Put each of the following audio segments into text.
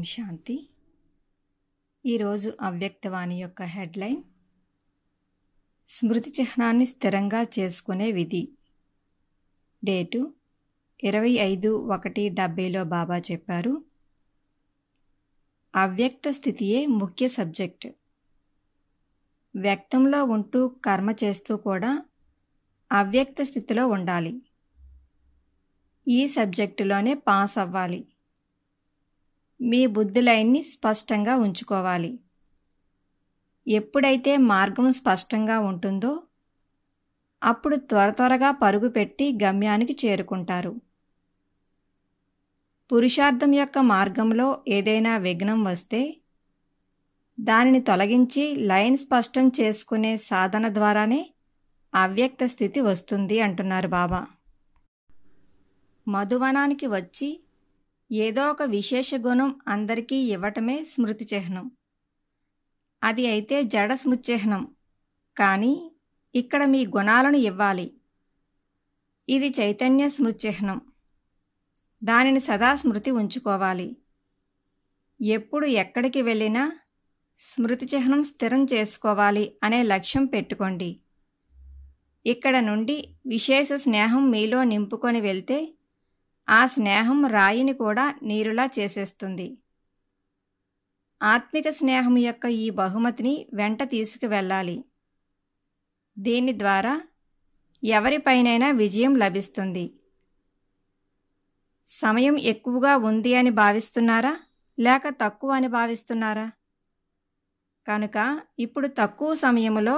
ఓం శాంతి ఈరోజు అవ్యక్తవాణి యొక్క హెడ్లైన్ స్మృతి చిహ్నాన్ని స్థిరంగా చేసుకునే విధి డేటు ఇరవై ఐదు ఒకటి డెబ్బైలో బాబా చెప్పారు అవ్యక్త స్థితియే ముఖ్య సబ్జెక్ట్ వ్యక్తంలో ఉంటూ కర్మ చేస్తూ కూడా అవ్యక్త స్థితిలో ఉండాలి ఈ సబ్జెక్టులోనే పాస్ అవ్వాలి మీ బుద్ధి లైన్ని స్పష్టంగా ఉంచుకోవాలి ఎప్పుడైతే మార్గం స్పష్టంగా ఉంటుందో అప్పుడు త్వర త్వరగా పరుగు పెట్టి గమ్యానికి చేరుకుంటారు పురుషార్థం యొక్క మార్గంలో ఏదైనా విఘ్నం వస్తే దానిని తొలగించి లైన్ స్పష్టం చేసుకునే సాధన ద్వారానే అవ్యక్త స్థితి వస్తుంది అంటున్నారు బాబా మధువనానికి వచ్చి ఏదో ఒక విశేష గుణం అందరికీ ఇవ్వటమే స్మృతి చిహ్నం అది అయితే జడ స్మృతి చిహ్నం కానీ ఇక్కడ మీ గుణాలను ఇవ్వాలి ఇది చైతన్య స్మృతి చిహ్నం దానిని సదా స్మృతి ఉంచుకోవాలి ఎప్పుడు ఎక్కడికి వెళ్ళినా స్మృతి చిహ్నం స్థిరం చేసుకోవాలి అనే లక్ష్యం పెట్టుకోండి ఇక్కడ నుండి విశేష స్నేహం మీలో నింపుకొని వెళ్తే ఆ స్నేహం రాయిని కూడా నీరులా చేసేస్తుంది ఆత్మిక స్నేహం యొక్క ఈ బహుమతిని వెంట తీసుకువెళ్ళాలి దీని ద్వారా ఎవరిపైనైనా విజయం లభిస్తుంది సమయం ఎక్కువగా ఉంది అని భావిస్తున్నారా లేక తక్కువ అని భావిస్తున్నారా కనుక ఇప్పుడు తక్కువ సమయంలో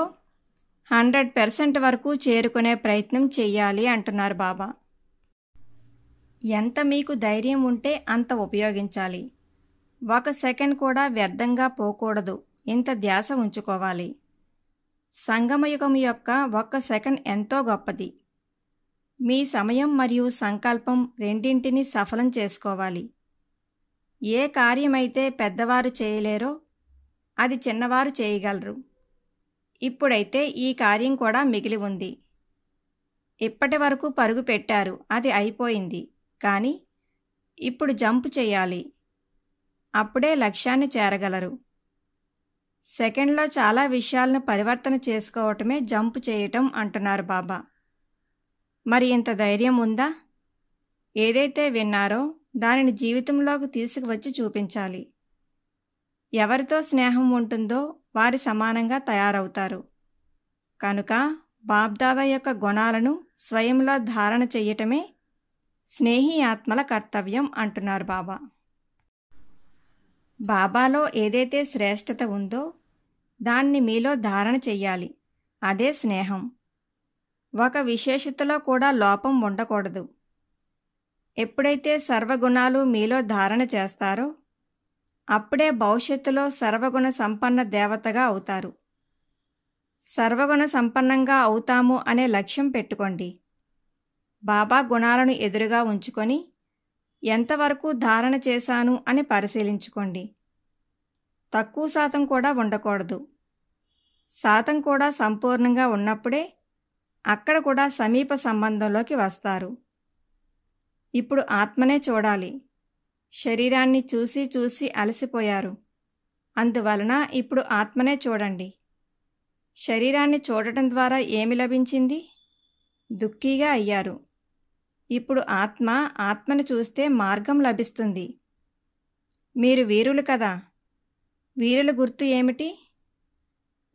హండ్రెడ్ పర్సెంట్ వరకు చేరుకునే ప్రయత్నం చేయాలి అంటున్నారు బాబా ఎంత మీకు ధైర్యం ఉంటే అంత ఉపయోగించాలి ఒక సెకండ్ కూడా వ్యర్థంగా పోకూడదు ఇంత ధ్యాస ఉంచుకోవాలి సంగమయుగం యొక్క ఒక్క సెకండ్ ఎంతో గొప్పది మీ సమయం మరియు సంకల్పం రెండింటినీ సఫలం చేసుకోవాలి ఏ కార్యమైతే పెద్దవారు చేయలేరో అది చిన్నవారు చేయగలరు ఇప్పుడైతే ఈ కార్యం కూడా మిగిలి ఉంది ఇప్పటి వరకు పరుగు పెట్టారు అది అయిపోయింది కానీ ఇప్పుడు జంప్ చేయాలి అప్పుడే లక్ష్యాన్ని చేరగలరు సెకండ్లో చాలా విషయాలను పరివర్తన చేసుకోవటమే జంప్ చేయటం అంటున్నారు బాబా మరి ఇంత ధైర్యం ఉందా ఏదైతే విన్నారో దానిని జీవితంలోకి తీసుకువచ్చి చూపించాలి ఎవరితో స్నేహం ఉంటుందో వారి సమానంగా తయారవుతారు కనుక బాబ్దాదా యొక్క గుణాలను స్వయంలో ధారణ చెయ్యటమే స్నేహి ఆత్మల కర్తవ్యం అంటున్నారు బాబా బాబాలో ఏదైతే శ్రేష్టత ఉందో దాన్ని మీలో ధారణ చెయ్యాలి అదే స్నేహం ఒక విశేషతలో కూడా లోపం ఉండకూడదు ఎప్పుడైతే సర్వగుణాలు మీలో ధారణ చేస్తారో అప్పుడే భవిష్యత్తులో సర్వగుణ సంపన్న దేవతగా అవుతారు సర్వగుణ సంపన్నంగా అవుతాము అనే లక్ష్యం పెట్టుకోండి బాబా గుణాలను ఎదురుగా ఉంచుకొని ఎంతవరకు ధారణ చేశాను అని పరిశీలించుకోండి తక్కువ శాతం కూడా ఉండకూడదు శాతం కూడా సంపూర్ణంగా ఉన్నప్పుడే అక్కడ కూడా సమీప సంబంధంలోకి వస్తారు ఇప్పుడు ఆత్మనే చూడాలి శరీరాన్ని చూసి చూసి అలసిపోయారు అందువలన ఇప్పుడు ఆత్మనే చూడండి శరీరాన్ని చూడటం ద్వారా ఏమి లభించింది దుఃఖీగా అయ్యారు ఇప్పుడు ఆత్మ ఆత్మను చూస్తే మార్గం లభిస్తుంది మీరు వీరులు కదా వీరుల గుర్తు ఏమిటి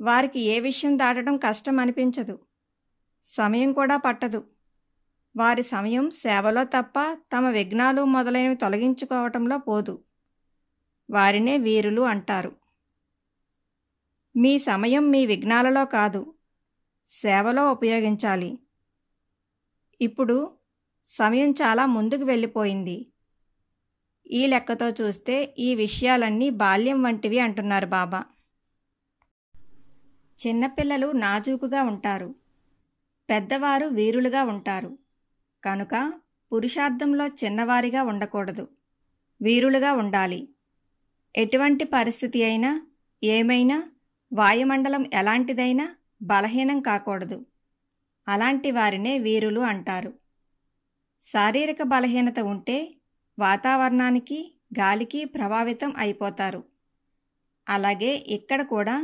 వారికి ఏ విషయం దాటడం కష్టం అనిపించదు సమయం కూడా పట్టదు వారి సమయం సేవలో తప్ప తమ విఘ్నాలు మొదలైనవి తొలగించుకోవటంలో పోదు వారినే వీరులు అంటారు మీ సమయం మీ విఘ్నాలలో కాదు సేవలో ఉపయోగించాలి ఇప్పుడు సమయం చాలా ముందుకు వెళ్ళిపోయింది ఈ లెక్కతో చూస్తే ఈ విషయాలన్నీ బాల్యం వంటివి అంటున్నారు బాబా చిన్నపిల్లలు నాజూకుగా ఉంటారు పెద్దవారు వీరులుగా ఉంటారు కనుక పురుషార్థంలో చిన్నవారిగా ఉండకూడదు వీరులుగా ఉండాలి ఎటువంటి పరిస్థితి అయినా ఏమైనా వాయుమండలం ఎలాంటిదైనా బలహీనం కాకూడదు అలాంటి వారినే వీరులు అంటారు శారీరక బలహీనత ఉంటే వాతావరణానికి గాలికి ప్రభావితం అయిపోతారు అలాగే ఇక్కడ కూడా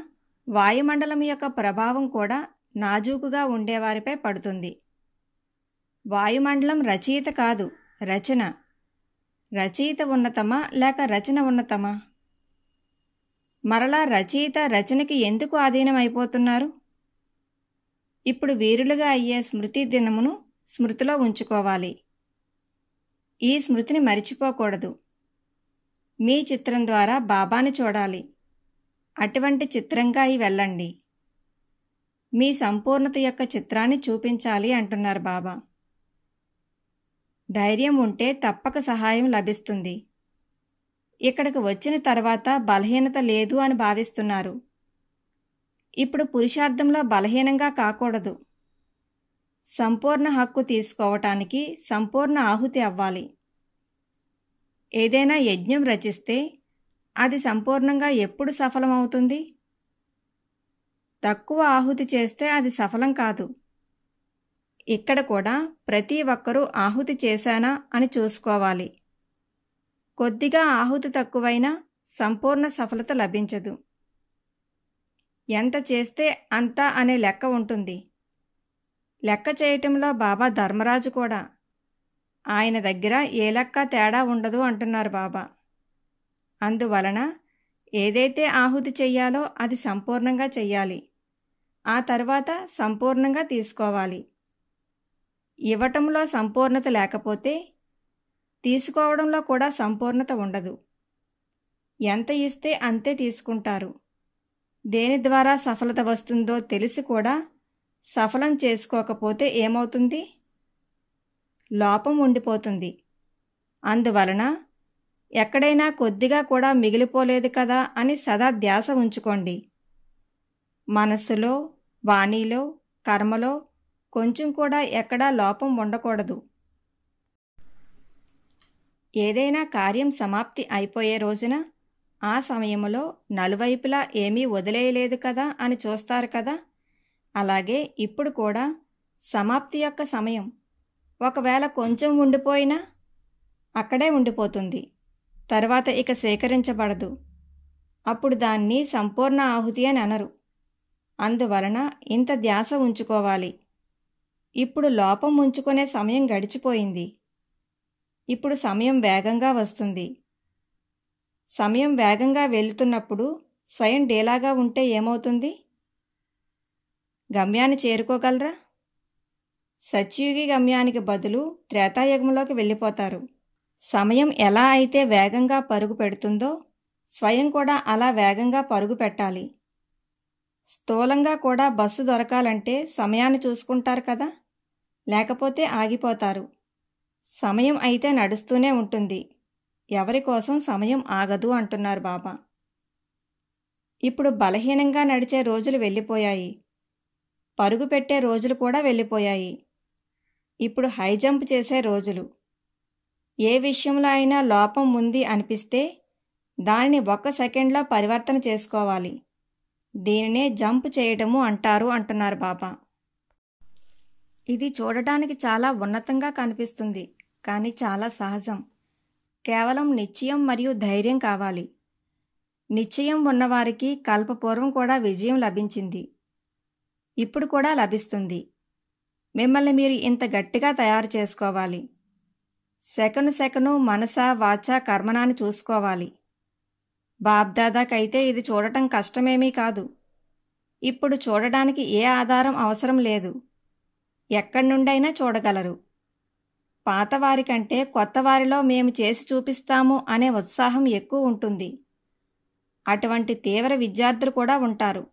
వాయుమండలం యొక్క ప్రభావం కూడా నాజూకుగా ఉండేవారిపై పడుతుంది వాయుమండలం రచయిత కాదు రచన రచయిత ఉన్నతమా లేక రచన ఉన్నతమా మరలా రచయిత రచనకి ఎందుకు ఆధీనమైపోతున్నారు ఇప్పుడు వీరులుగా అయ్యే స్మృతి దినమును స్మృతిలో ఉంచుకోవాలి ఈ స్మృతిని మరిచిపోకూడదు మీ చిత్రం ద్వారా బాబాని చూడాలి అటువంటి చిత్రంగా అయి వెళ్ళండి మీ సంపూర్ణత యొక్క చిత్రాన్ని చూపించాలి అంటున్నారు బాబా ధైర్యం ఉంటే తప్పక సహాయం లభిస్తుంది ఇక్కడికి వచ్చిన తర్వాత బలహీనత లేదు అని భావిస్తున్నారు ఇప్పుడు పురుషార్థంలో బలహీనంగా కాకూడదు సంపూర్ణ హక్కు తీసుకోవటానికి సంపూర్ణ ఆహుతి అవ్వాలి ఏదైనా యజ్ఞం రచిస్తే అది సంపూర్ణంగా ఎప్పుడు సఫలమవుతుంది తక్కువ ఆహుతి చేస్తే అది సఫలం కాదు ఇక్కడ కూడా ప్రతి ఒక్కరూ ఆహుతి చేశానా అని చూసుకోవాలి కొద్దిగా ఆహుతి తక్కువైనా సంపూర్ణ సఫలత లభించదు ఎంత చేస్తే అంత అనే లెక్క ఉంటుంది లెక్క చేయటంలో బాబా ధర్మరాజు కూడా ఆయన దగ్గర ఏ లెక్క తేడా ఉండదు అంటున్నారు బాబా అందువలన ఏదైతే ఆహుతి చెయ్యాలో అది సంపూర్ణంగా చెయ్యాలి ఆ తర్వాత సంపూర్ణంగా తీసుకోవాలి ఇవ్వటంలో సంపూర్ణత లేకపోతే తీసుకోవడంలో కూడా సంపూర్ణత ఉండదు ఎంత ఇస్తే అంతే తీసుకుంటారు దేని ద్వారా సఫలత వస్తుందో తెలిసి కూడా సఫలం చేసుకోకపోతే ఏమవుతుంది లోపం ఉండిపోతుంది అందువలన ఎక్కడైనా కొద్దిగా కూడా మిగిలిపోలేదు కదా అని సదా ధ్యాస ఉంచుకోండి మనస్సులో వాణిలో కర్మలో కొంచెం కూడా ఎక్కడా లోపం ఉండకూడదు ఏదైనా కార్యం సమాప్తి అయిపోయే రోజున ఆ సమయంలో నలువైపులా ఏమీ వదిలేయలేదు కదా అని చూస్తారు కదా అలాగే ఇప్పుడు కూడా సమాప్తి యొక్క సమయం ఒకవేళ కొంచెం ఉండిపోయినా అక్కడే ఉండిపోతుంది తర్వాత ఇక స్వీకరించబడదు అప్పుడు దాన్ని సంపూర్ణ ఆహుతి అని అనరు అందువలన ఇంత ధ్యాస ఉంచుకోవాలి ఇప్పుడు లోపం ఉంచుకునే సమయం గడిచిపోయింది ఇప్పుడు సమయం వేగంగా వస్తుంది సమయం వేగంగా వెళుతున్నప్పుడు స్వయం డేలాగా ఉంటే ఏమవుతుంది గమ్యాన్ని చేరుకోగలరా సత్యుగి గమ్యానికి బదులు త్రేతాయుగంలోకి వెళ్ళిపోతారు సమయం ఎలా అయితే వేగంగా పరుగు పెడుతుందో స్వయం కూడా అలా వేగంగా పరుగు పెట్టాలి స్థూలంగా కూడా బస్సు దొరకాలంటే సమయాన్ని చూసుకుంటారు కదా లేకపోతే ఆగిపోతారు సమయం అయితే నడుస్తూనే ఉంటుంది ఎవరి కోసం సమయం ఆగదు అంటున్నారు బాబా ఇప్పుడు బలహీనంగా నడిచే రోజులు వెళ్ళిపోయాయి పరుగు పెట్టే రోజులు కూడా వెళ్ళిపోయాయి ఇప్పుడు హై జంప్ చేసే రోజులు ఏ విషయంలో అయినా లోపం ఉంది అనిపిస్తే దానిని ఒక్క సెకండ్లో పరివర్తన చేసుకోవాలి దీనినే జంప్ చేయటము అంటారు అంటున్నారు బాబా ఇది చూడటానికి చాలా ఉన్నతంగా కనిపిస్తుంది కానీ చాలా సహజం కేవలం నిశ్చయం మరియు ధైర్యం కావాలి నిశ్చయం ఉన్నవారికి కల్పపూర్వం కూడా విజయం లభించింది ఇప్పుడు కూడా లభిస్తుంది మిమ్మల్ని మీరు ఇంత గట్టిగా తయారు చేసుకోవాలి సెకను సెకను మనస వాచ కర్మనాన్ని చూసుకోవాలి బాబ్దాదాకైతే ఇది చూడటం కష్టమేమీ కాదు ఇప్పుడు చూడడానికి ఏ ఆధారం అవసరం లేదు ఎక్కడి నుండైనా చూడగలరు పాతవారికంటే కొత్తవారిలో మేము చేసి చూపిస్తాము అనే ఉత్సాహం ఎక్కువ ఉంటుంది అటువంటి తీవ్ర విద్యార్థులు కూడా ఉంటారు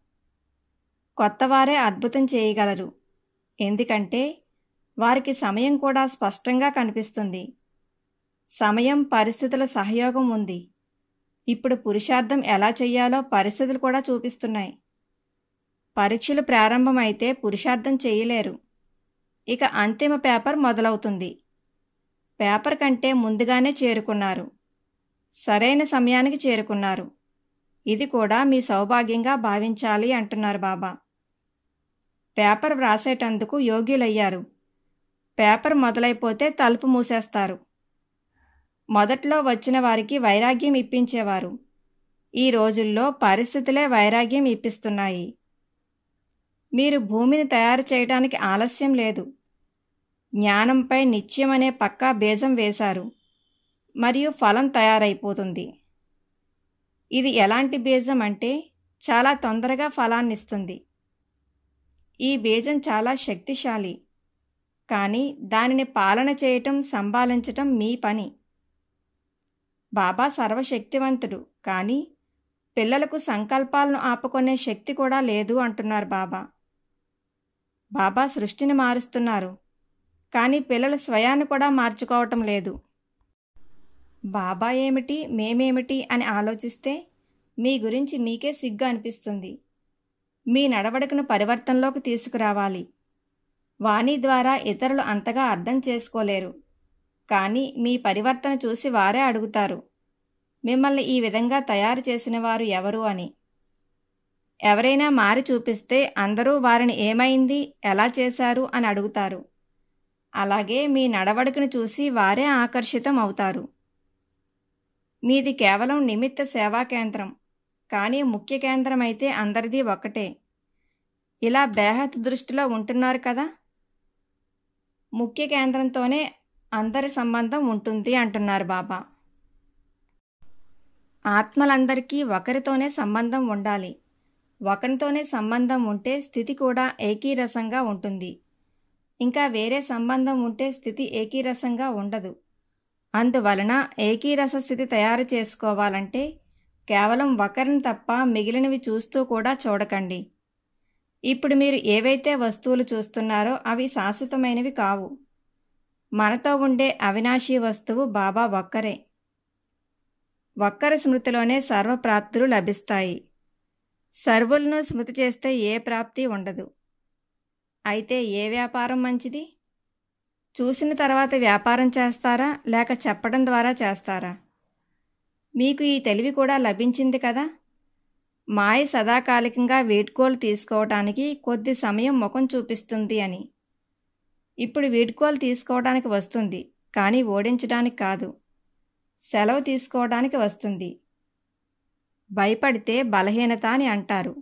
కొత్తవారే అద్భుతం చేయగలరు ఎందుకంటే వారికి సమయం కూడా స్పష్టంగా కనిపిస్తుంది సమయం పరిస్థితుల సహయోగం ఉంది ఇప్పుడు పురుషార్థం ఎలా చేయాలో పరిస్థితులు కూడా చూపిస్తున్నాయి పరీక్షలు ప్రారంభమైతే పురుషార్థం చేయలేరు ఇక అంతిమ పేపర్ మొదలవుతుంది పేపర్ కంటే ముందుగానే చేరుకున్నారు సరైన సమయానికి చేరుకున్నారు ఇది కూడా మీ సౌభాగ్యంగా భావించాలి అంటున్నారు బాబా పేపర్ వ్రాసేటందుకు యోగ్యులయ్యారు పేపర్ మొదలైపోతే తలుపు మూసేస్తారు మొదట్లో వచ్చిన వారికి వైరాగ్యం ఇప్పించేవారు ఈ రోజుల్లో పరిస్థితులే వైరాగ్యం ఇప్పిస్తున్నాయి మీరు భూమిని తయారు చేయడానికి ఆలస్యం లేదు జ్ఞానంపై నిత్యమనే పక్కా బీజం వేశారు మరియు ఫలం తయారైపోతుంది ఇది ఎలాంటి బీజం అంటే చాలా తొందరగా ఫలాన్ని ఇస్తుంది ఈ బీజం చాలా శక్తిశాలి కానీ దానిని పాలన చేయటం సంభాళించటం మీ పని బాబా సర్వశక్తివంతుడు కానీ పిల్లలకు సంకల్పాలను ఆపుకునే శక్తి కూడా లేదు అంటున్నారు బాబా బాబా సృష్టిని మారుస్తున్నారు కానీ పిల్లల స్వయాన్ని కూడా మార్చుకోవటం లేదు బాబా ఏమిటి మేమేమిటి అని ఆలోచిస్తే మీ గురించి మీకే సిగ్గు అనిపిస్తుంది మీ నడవడికను పరివర్తనలోకి తీసుకురావాలి వాణి ద్వారా ఇతరులు అంతగా అర్థం చేసుకోలేరు కానీ మీ పరివర్తన చూసి వారే అడుగుతారు మిమ్మల్ని ఈ విధంగా తయారు చేసిన వారు ఎవరు అని ఎవరైనా మారి చూపిస్తే అందరూ వారిని ఏమైంది ఎలా చేశారు అని అడుగుతారు అలాగే మీ నడవడికను చూసి వారే ఆకర్షితం అవుతారు మీది కేవలం నిమిత్త సేవా కేంద్రం కానీ ముఖ్య కేంద్రం అయితే అందరిది ఒకటే ఇలా బేహత్ దృష్టిలో ఉంటున్నారు కదా ముఖ్య కేంద్రంతోనే అందరి సంబంధం ఉంటుంది అంటున్నారు బాబా ఆత్మలందరికీ ఒకరితోనే సంబంధం ఉండాలి ఒకరితోనే సంబంధం ఉంటే స్థితి కూడా ఏకీరసంగా ఉంటుంది ఇంకా వేరే సంబంధం ఉంటే స్థితి ఏకీరసంగా ఉండదు అందువలన ఏకీరస స్థితి తయారు చేసుకోవాలంటే కేవలం ఒకరిని తప్ప మిగిలినవి చూస్తూ కూడా చూడకండి ఇప్పుడు మీరు ఏవైతే వస్తువులు చూస్తున్నారో అవి శాశ్వతమైనవి కావు మనతో ఉండే అవినాశీ వస్తువు బాబా ఒక్కరే ఒక్కరి స్మృతిలోనే సర్వప్రాప్తులు లభిస్తాయి సర్వులను స్మృతి చేస్తే ఏ ప్రాప్తి ఉండదు అయితే ఏ వ్యాపారం మంచిది చూసిన తర్వాత వ్యాపారం చేస్తారా లేక చెప్పడం ద్వారా చేస్తారా మీకు ఈ తెలివి కూడా లభించింది కదా మాయ సదాకాలికంగా వీడ్కోలు తీసుకోవటానికి కొద్ది సమయం ముఖం చూపిస్తుంది అని ఇప్పుడు వీడ్కోలు తీసుకోవడానికి వస్తుంది కానీ ఓడించడానికి కాదు సెలవు తీసుకోవడానికి వస్తుంది భయపడితే బలహీనత అని అంటారు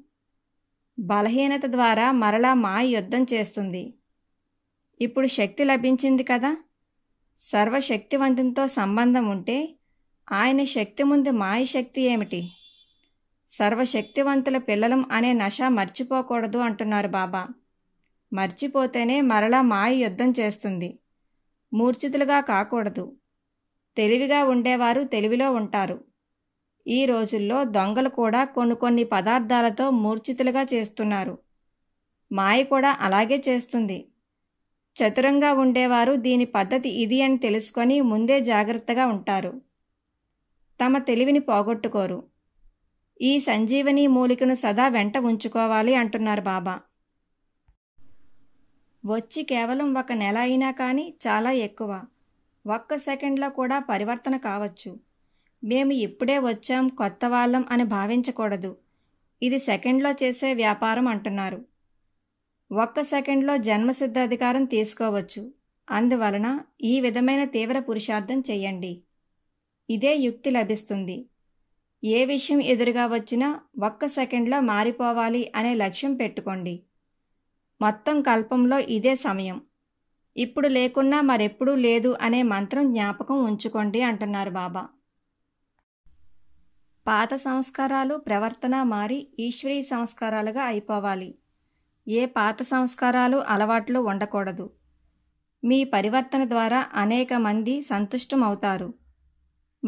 బలహీనత ద్వారా మరలా మాయ యుద్ధం చేస్తుంది ఇప్పుడు శక్తి లభించింది కదా సర్వశక్తివంతునితో సంబంధం ఉంటే ఆయన శక్తి ముందు మాయ శక్తి ఏమిటి సర్వశక్తివంతుల పిల్లలం అనే నష మర్చిపోకూడదు అంటున్నారు బాబా మర్చిపోతేనే మరలా మాయ యుద్ధం చేస్తుంది మూర్ఛితులుగా కాకూడదు తెలివిగా ఉండేవారు తెలివిలో ఉంటారు ఈ రోజుల్లో దొంగలు కూడా కొన్ని కొన్ని పదార్థాలతో మూర్ఛితులుగా చేస్తున్నారు మాయ కూడా అలాగే చేస్తుంది చతురంగా ఉండేవారు దీని పద్ధతి ఇది అని తెలుసుకొని ముందే జాగ్రత్తగా ఉంటారు తమ తెలివిని పోగొట్టుకోరు ఈ సంజీవని మూలికను సదా వెంట ఉంచుకోవాలి అంటున్నారు బాబా వచ్చి కేవలం ఒక నెల అయినా కానీ చాలా ఎక్కువ ఒక్క సెకండ్లో కూడా పరివర్తన కావచ్చు మేము ఇప్పుడే వచ్చాం కొత్త వాళ్ళం అని భావించకూడదు ఇది సెకండ్లో చేసే వ్యాపారం అంటున్నారు ఒక్క సెకండ్లో జన్మసిద్ధ అధికారం తీసుకోవచ్చు అందువలన ఈ విధమైన తీవ్ర పురుషార్థం చేయండి ఇదే యుక్తి లభిస్తుంది ఏ విషయం ఎదురుగా వచ్చినా ఒక్క సెకండ్లో మారిపోవాలి అనే లక్ష్యం పెట్టుకోండి మొత్తం కల్పంలో ఇదే సమయం ఇప్పుడు లేకున్నా మరెప్పుడూ లేదు అనే మంత్రం జ్ఞాపకం ఉంచుకోండి అంటున్నారు బాబా పాత సంస్కారాలు ప్రవర్తన మారి ఈశ్వరీ సంస్కారాలుగా అయిపోవాలి ఏ పాత సంస్కారాలు అలవాట్లు ఉండకూడదు మీ పరివర్తన ద్వారా అనేక మంది సంతుష్టమవుతారు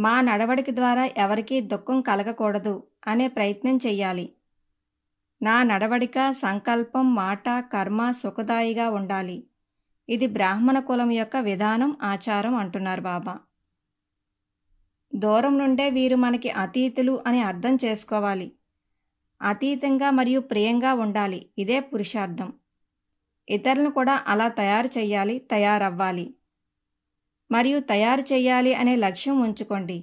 మా నడవడిక ద్వారా ఎవరికీ దుఃఖం కలగకూడదు అనే ప్రయత్నం చేయాలి నా నడవడిక సంకల్పం మాట కర్మ సుఖదాయిగా ఉండాలి ఇది బ్రాహ్మణ కులం యొక్క విధానం ఆచారం అంటున్నారు బాబా దూరం నుండే వీరు మనకి అతీతులు అని అర్థం చేసుకోవాలి అతీతంగా మరియు ప్రియంగా ఉండాలి ఇదే పురుషార్థం ఇతరులను కూడా అలా తయారు చేయాలి తయారవ్వాలి మరియు తయారు చేయాలి అనే లక్ష్యం ఉంచుకోండి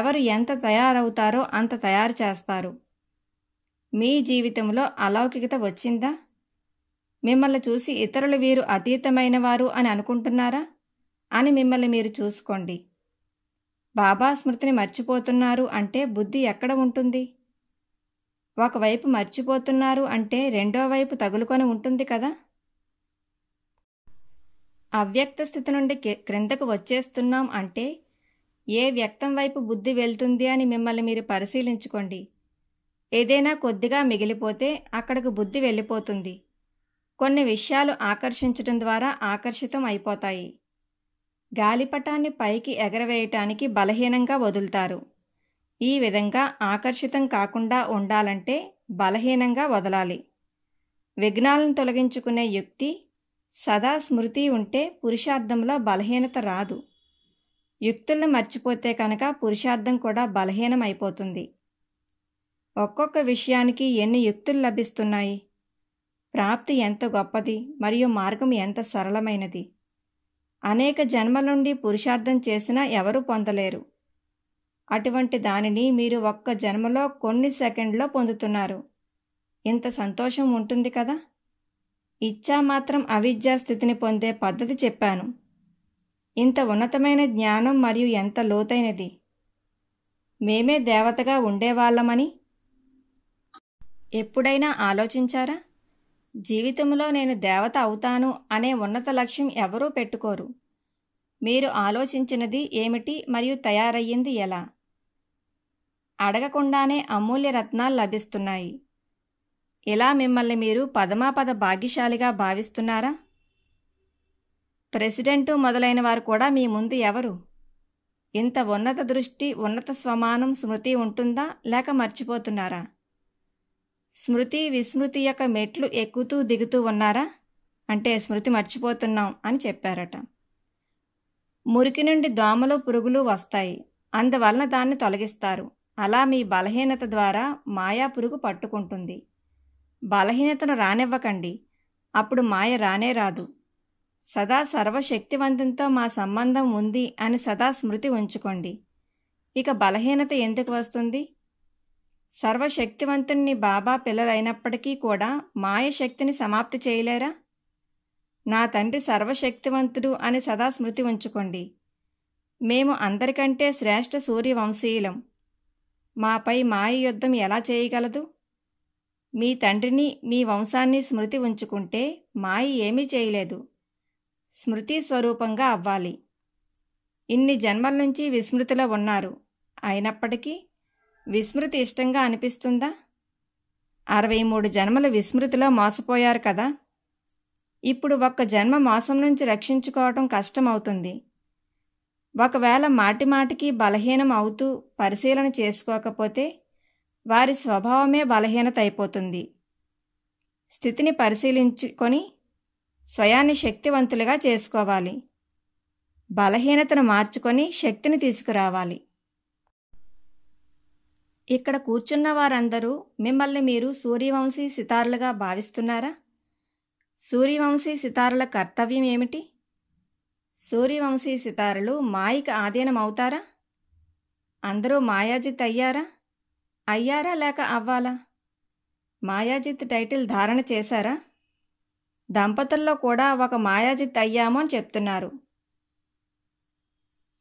ఎవరు ఎంత తయారవుతారో అంత తయారు చేస్తారు మీ జీవితంలో అలౌకికత వచ్చిందా మిమ్మల్ని చూసి ఇతరులు వీరు అతీతమైన వారు అని అనుకుంటున్నారా అని మిమ్మల్ని మీరు చూసుకోండి బాబా స్మృతిని మర్చిపోతున్నారు అంటే బుద్ధి ఎక్కడ ఉంటుంది ఒకవైపు మర్చిపోతున్నారు అంటే రెండో వైపు తగులుకొని ఉంటుంది కదా అవ్యక్త స్థితి నుండి క్రిందకు వచ్చేస్తున్నాం అంటే ఏ వ్యక్తం వైపు బుద్ధి వెళ్తుంది అని మిమ్మల్ని మీరు పరిశీలించుకోండి ఏదైనా కొద్దిగా మిగిలిపోతే అక్కడకు బుద్ధి వెళ్ళిపోతుంది కొన్ని విషయాలు ఆకర్షించడం ద్వారా ఆకర్షితం అయిపోతాయి గాలిపటాన్ని పైకి ఎగరవేయటానికి బలహీనంగా వదులుతారు ఈ విధంగా ఆకర్షితం కాకుండా ఉండాలంటే బలహీనంగా వదలాలి విఘ్నాలను తొలగించుకునే యుక్తి సదా స్మృతి ఉంటే పురుషార్థంలో బలహీనత రాదు యుక్తులను మర్చిపోతే కనుక పురుషార్థం కూడా బలహీనం అయిపోతుంది ఒక్కొక్క విషయానికి ఎన్ని యుక్తులు లభిస్తున్నాయి ప్రాప్తి ఎంత గొప్పది మరియు మార్గం ఎంత సరళమైనది అనేక జన్మల నుండి పురుషార్థం చేసినా ఎవరూ పొందలేరు అటువంటి దానిని మీరు ఒక్క జన్మలో కొన్ని సెకండ్లో పొందుతున్నారు ఇంత సంతోషం ఉంటుంది కదా ఇచ్చా మాత్రం అవిద్యా స్థితిని పొందే పద్ధతి చెప్పాను ఇంత ఉన్నతమైన జ్ఞానం మరియు ఎంత లోతైనది మేమే దేవతగా ఉండేవాళ్ళమని ఎప్పుడైనా ఆలోచించారా జీవితంలో నేను దేవత అవుతాను అనే ఉన్నత లక్ష్యం ఎవరూ పెట్టుకోరు మీరు ఆలోచించినది ఏమిటి మరియు తయారయ్యింది ఎలా అడగకుండానే అమూల్య రత్నాలు లభిస్తున్నాయి ఇలా మిమ్మల్ని మీరు పదమాపద భాగ్యశాలిగా భావిస్తున్నారా ప్రెసిడెంటు మొదలైన వారు కూడా మీ ముందు ఎవరు ఇంత ఉన్నత దృష్టి ఉన్నత స్వమానం స్మృతి ఉంటుందా లేక మర్చిపోతున్నారా స్మృతి విస్మృతి యొక్క మెట్లు ఎక్కుతూ దిగుతూ ఉన్నారా అంటే స్మృతి మర్చిపోతున్నాం అని చెప్పారట మురికి నుండి దోమలు పురుగులు వస్తాయి అందువలన దాన్ని తొలగిస్తారు అలా మీ బలహీనత ద్వారా మాయా పురుగు పట్టుకుంటుంది బలహీనతను రానివ్వకండి అప్పుడు మాయ రానే రాదు సదా సర్వశక్తివంతంతో మా సంబంధం ఉంది అని సదా స్మృతి ఉంచుకోండి ఇక బలహీనత ఎందుకు వస్తుంది సర్వశక్తివంతుణ్ణి బాబా పిల్లలైనప్పటికీ కూడా మాయ శక్తిని సమాప్తి చేయలేరా నా తండ్రి సర్వశక్తివంతుడు అని సదా స్మృతి ఉంచుకోండి మేము అందరికంటే శ్రేష్ఠ సూర్యవంశీయులం మాపై మాయ యుద్ధం ఎలా చేయగలదు మీ తండ్రిని మీ వంశాన్ని స్మృతి ఉంచుకుంటే మాయ ఏమీ చేయలేదు స్మృతి స్వరూపంగా అవ్వాలి ఇన్ని జన్మల నుంచి విస్మృతిలో ఉన్నారు అయినప్పటికీ విస్మృతి ఇష్టంగా అనిపిస్తుందా అరవై మూడు జన్మలు విస్మృతిలో మోసపోయారు కదా ఇప్పుడు ఒక్క జన్మ మోసం నుంచి రక్షించుకోవటం కష్టమవుతుంది ఒకవేళ మాటిమాటికి బలహీనం అవుతూ పరిశీలన చేసుకోకపోతే వారి స్వభావమే బలహీనత అయిపోతుంది స్థితిని పరిశీలించుకొని స్వయాన్ని శక్తివంతులుగా చేసుకోవాలి బలహీనతను మార్చుకొని శక్తిని తీసుకురావాలి ఇక్కడ కూర్చున్న వారందరూ మిమ్మల్ని మీరు సూర్యవంశీ సితారులుగా భావిస్తున్నారా సూర్యవంశీ సితారుల కర్తవ్యం ఏమిటి సూర్యవంశీ సితారలు మాయకి ఆధీనం అవుతారా అందరూ మాయాజిత్ అయ్యారా అయ్యారా లేక అవ్వాలా మాయాజిత్ టైటిల్ ధారణ చేశారా దంపతుల్లో కూడా ఒక మాయాజిత్ అయ్యాము అని చెప్తున్నారు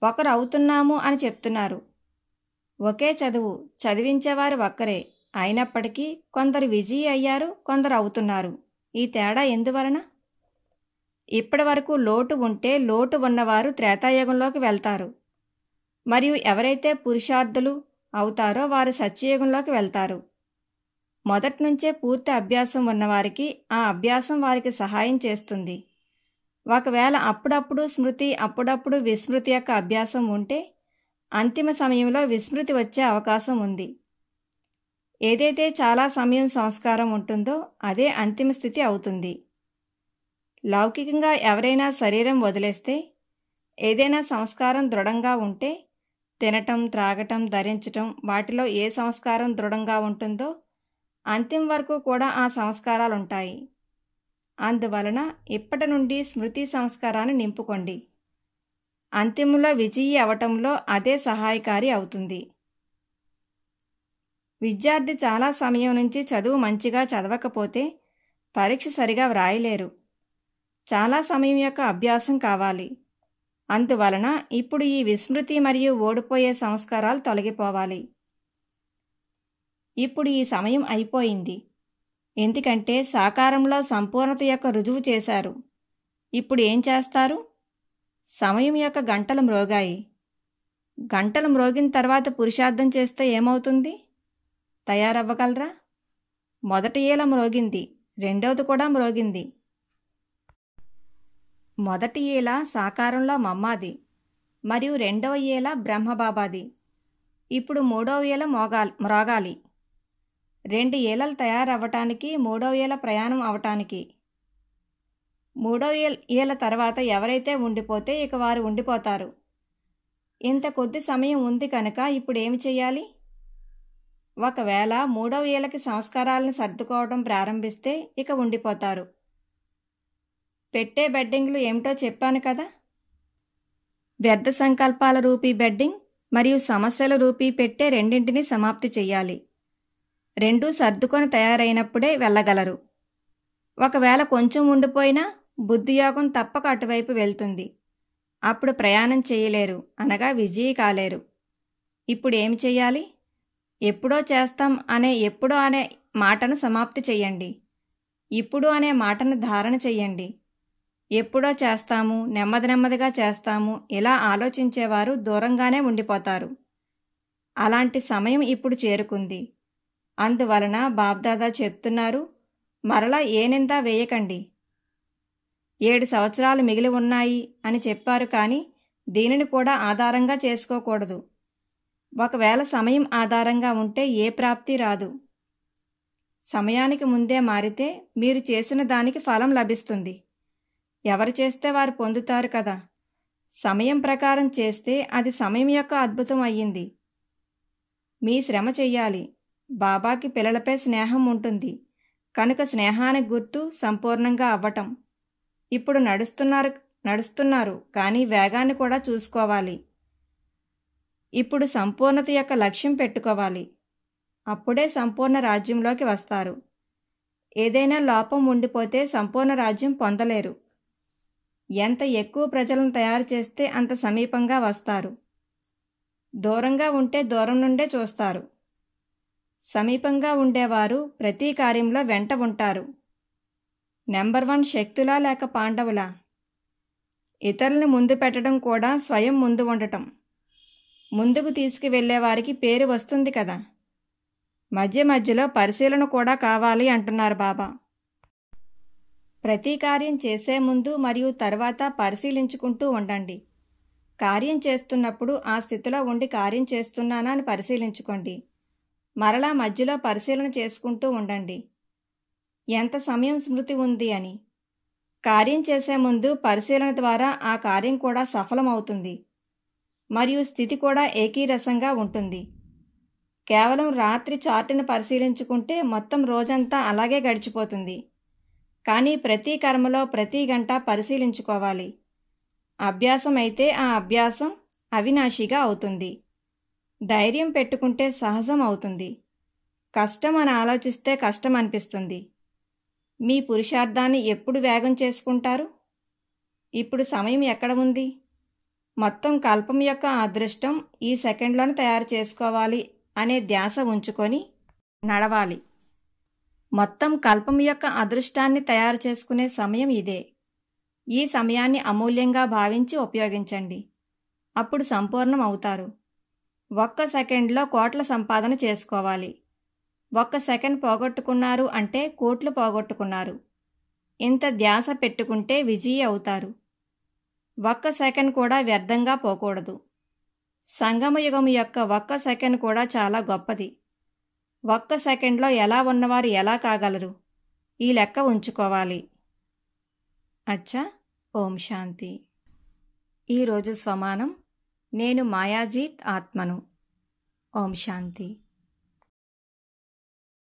ఒకరు అవుతున్నాము అని చెప్తున్నారు ఒకే చదువు చదివించేవారు ఒక్కరే అయినప్పటికీ కొందరు విజయ్ అయ్యారు కొందరు అవుతున్నారు ఈ తేడా ఎందువలన ఇప్పటి వరకు లోటు ఉంటే లోటు ఉన్నవారు త్రేతాయుగంలోకి వెళ్తారు మరియు ఎవరైతే పురుషార్థులు అవుతారో వారు సత్యయుగంలోకి వెళ్తారు మొదటినుంచే నుంచే పూర్తి అభ్యాసం ఉన్నవారికి ఆ అభ్యాసం వారికి సహాయం చేస్తుంది ఒకవేళ అప్పుడప్పుడు స్మృతి అప్పుడప్పుడు విస్మృతి యొక్క అభ్యాసం ఉంటే అంతిమ సమయంలో విస్మృతి వచ్చే అవకాశం ఉంది ఏదైతే చాలా సమయం సంస్కారం ఉంటుందో అదే అంతిమ స్థితి అవుతుంది లౌకికంగా ఎవరైనా శరీరం వదిలేస్తే ఏదైనా సంస్కారం దృఢంగా ఉంటే తినటం త్రాగటం ధరించటం వాటిలో ఏ సంస్కారం దృఢంగా ఉంటుందో అంతిమ వరకు కూడా ఆ సంస్కారాలు ఉంటాయి అందువలన ఇప్పటి నుండి స్మృతి సంస్కారాన్ని నింపుకోండి అంతిములో విజయీ అవటంలో అదే సహాయకారి అవుతుంది విద్యార్థి చాలా సమయం నుంచి చదువు మంచిగా చదవకపోతే పరీక్ష సరిగా వ్రాయలేరు చాలా సమయం యొక్క అభ్యాసం కావాలి అందువలన ఇప్పుడు ఈ విస్మృతి మరియు ఓడిపోయే సంస్కారాలు తొలగిపోవాలి ఇప్పుడు ఈ సమయం అయిపోయింది ఎందుకంటే సాకారంలో సంపూర్ణత యొక్క రుజువు చేశారు ఇప్పుడు ఏం చేస్తారు సమయం యొక్క గంటలు మ్రోగాయి గంటలు మ్రోగిన తర్వాత పురుషార్థం చేస్తే ఏమవుతుంది తయారవ్వగలరా మొదటి ఏల మ్రోగింది రెండవది కూడా మ్రోగింది మొదటి ఏల సాకారంలో మమ్మాది మరియు రెండవ ఏల బ్రహ్మబాబాది ఇప్పుడు మూడవ ఏల మోగాల్ మ్రోగాలి రెండు ఏలలు తయారవ్వటానికి మూడవ ఏల ప్రయాణం అవటానికి మూడవ ఏల తర్వాత ఎవరైతే ఉండిపోతే ఇక వారు ఉండిపోతారు ఇంత కొద్ది సమయం ఉంది కనుక ఇప్పుడు ఏమి చేయాలి ఒకవేళ మూడవ ఏలకి సంస్కారాలను సర్దుకోవడం ప్రారంభిస్తే ఇక ఉండిపోతారు పెట్టే బెడ్డింగ్లు ఏమిటో చెప్పాను కదా వ్యర్థ సంకల్పాల రూపీ బెడ్డింగ్ మరియు సమస్యల రూపీ పెట్టే రెండింటినీ సమాప్తి చేయాలి రెండూ సర్దుకొని తయారైనప్పుడే వెళ్ళగలరు ఒకవేళ కొంచెం ఉండిపోయినా బుద్ధియోగం తప్పక అటువైపు వెళ్తుంది అప్పుడు ప్రయాణం చేయలేరు అనగా విజయీ కాలేరు ఇప్పుడు ఏమి చేయాలి ఎప్పుడో చేస్తాం అనే ఎప్పుడో అనే మాటను సమాప్తి చెయ్యండి ఇప్పుడు అనే మాటను ధారణ చెయ్యండి ఎప్పుడో చేస్తాము నెమ్మది నెమ్మదిగా చేస్తాము ఇలా ఆలోచించేవారు దూరంగానే ఉండిపోతారు అలాంటి సమయం ఇప్పుడు చేరుకుంది అందువలన బాబ్దాదా చెప్తున్నారు మరలా ఏ నిందా వేయకండి ఏడు సంవత్సరాలు మిగిలి ఉన్నాయి అని చెప్పారు కానీ దీనిని కూడా ఆధారంగా చేసుకోకూడదు ఒకవేళ సమయం ఆధారంగా ఉంటే ఏ ప్రాప్తి రాదు సమయానికి ముందే మారితే మీరు చేసిన దానికి ఫలం లభిస్తుంది ఎవరు చేస్తే వారు పొందుతారు కదా సమయం ప్రకారం చేస్తే అది సమయం యొక్క అద్భుతం అయ్యింది మీ శ్రమ చెయ్యాలి బాబాకి పిల్లలపై స్నేహం ఉంటుంది కనుక స్నేహానికి గుర్తు సంపూర్ణంగా అవ్వటం ఇప్పుడు నడుస్తున్నారు నడుస్తున్నారు కానీ వేగాన్ని కూడా చూసుకోవాలి ఇప్పుడు సంపూర్ణత యొక్క లక్ష్యం పెట్టుకోవాలి అప్పుడే సంపూర్ణ రాజ్యంలోకి వస్తారు ఏదైనా లోపం ఉండిపోతే సంపూర్ణ రాజ్యం పొందలేరు ఎంత ఎక్కువ ప్రజలను తయారు చేస్తే అంత సమీపంగా వస్తారు దూరంగా ఉంటే దూరం నుండే చూస్తారు సమీపంగా ఉండేవారు ప్రతి కార్యంలో వెంట ఉంటారు నెంబర్ వన్ శక్తులా లేక పాండవులా ఇతరులను ముందు పెట్టడం కూడా స్వయం ముందు ఉండటం ముందుకు తీసుకువెళ్ళేవారికి పేరు వస్తుంది కదా మధ్య మధ్యలో పరిశీలన కూడా కావాలి అంటున్నారు బాబా ప్రతి కార్యం చేసే ముందు మరియు తర్వాత పరిశీలించుకుంటూ ఉండండి కార్యం చేస్తున్నప్పుడు ఆ స్థితిలో ఉండి కార్యం చేస్తున్నానా అని పరిశీలించుకోండి మరలా మధ్యలో పరిశీలన చేసుకుంటూ ఉండండి ఎంత సమయం స్మృతి ఉంది అని కార్యం చేసే ముందు పరిశీలన ద్వారా ఆ కార్యం కూడా సఫలమవుతుంది మరియు స్థితి కూడా ఏకీరసంగా ఉంటుంది కేవలం రాత్రి చార్టును పరిశీలించుకుంటే మొత్తం రోజంతా అలాగే గడిచిపోతుంది కానీ ప్రతి కర్మలో ప్రతి గంట పరిశీలించుకోవాలి అభ్యాసం అయితే ఆ అభ్యాసం అవినాశిగా అవుతుంది ధైర్యం పెట్టుకుంటే సహజం అవుతుంది కష్టం అని ఆలోచిస్తే కష్టం అనిపిస్తుంది మీ పురుషార్థాన్ని ఎప్పుడు వేగం చేసుకుంటారు ఇప్పుడు సమయం ఎక్కడ ఉంది మొత్తం కల్పం యొక్క అదృష్టం ఈ సెకండ్లను తయారు చేసుకోవాలి అనే ధ్యాస ఉంచుకొని నడవాలి మొత్తం కల్పం యొక్క అదృష్టాన్ని తయారు చేసుకునే సమయం ఇదే ఈ సమయాన్ని అమూల్యంగా భావించి ఉపయోగించండి అప్పుడు సంపూర్ణం అవుతారు ఒక్క సెకండ్లో కోట్ల సంపాదన చేసుకోవాలి ఒక్క సెకండ్ పోగొట్టుకున్నారు అంటే కోట్లు పోగొట్టుకున్నారు ఇంత ధ్యాస పెట్టుకుంటే విజయీ అవుతారు ఒక్క సెకండ్ కూడా వ్యర్థంగా పోకూడదు సంగమయుగం యొక్క ఒక్క సెకండ్ కూడా చాలా గొప్పది ఒక్క సెకండ్లో ఎలా ఉన్నవారు ఎలా కాగలరు ఈ లెక్క ఉంచుకోవాలి అచ్చా ఓం శాంతి ఈరోజు స్వమానం నేను మాయాజీత్ ఆత్మను ఓం శాంతి